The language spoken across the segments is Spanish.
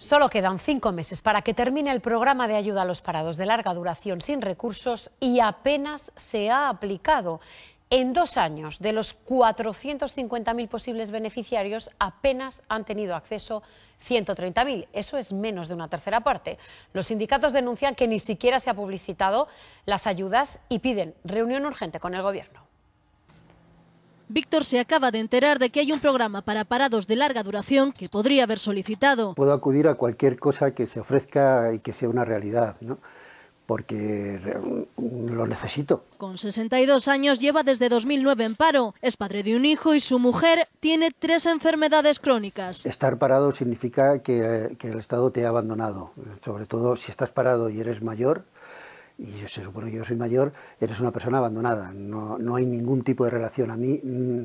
Solo quedan cinco meses para que termine el programa de ayuda a los parados de larga duración sin recursos y apenas se ha aplicado. En dos años, de los 450.000 posibles beneficiarios, apenas han tenido acceso 130.000. Eso es menos de una tercera parte. Los sindicatos denuncian que ni siquiera se ha publicitado las ayudas y piden reunión urgente con el Gobierno. Víctor se acaba de enterar de que hay un programa para parados de larga duración que podría haber solicitado. Puedo acudir a cualquier cosa que se ofrezca y que sea una realidad, porque mm, lo necesito. Con 62 años lleva desde 2009 en paro, es padre de un hijo y su mujer tiene tres enfermedades crónicas. Estar parado significa que, que el Estado te ha abandonado, sobre todo si estás parado y eres mayor, y yo se supone que yo soy mayor, eres una persona abandonada, no, no hay ningún tipo de relación. A mí, mm,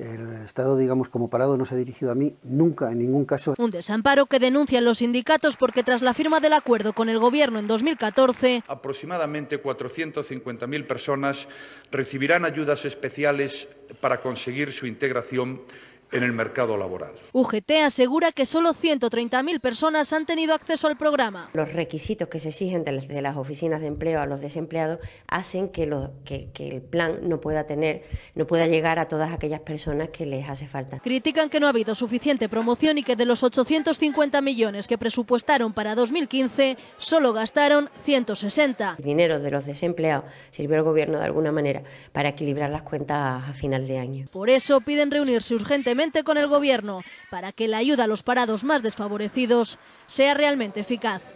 el Estado, digamos, como parado no se ha dirigido a mí nunca, en ningún caso. Un desamparo que denuncian los sindicatos porque tras la firma del acuerdo con el Gobierno en 2014... Aproximadamente 450.000 personas recibirán ayudas especiales para conseguir su integración en el mercado laboral. UGT asegura que solo 130.000 personas han tenido acceso al programa. Los requisitos que se exigen desde las oficinas de empleo a los desempleados hacen que, el plan no pueda tener, no pueda llegar a todas aquellas personas que les hace falta. Critican que no ha habido suficiente promoción y que de los 850 millones que presupuestaron para 2015 solo gastaron 160. El dinero de los desempleados sirvió al gobierno de alguna manera para equilibrar las cuentas a final de año. Por eso piden reunirse urgentemente con el Gobierno para que la ayuda a los parados más desfavorecidos sea realmente eficaz.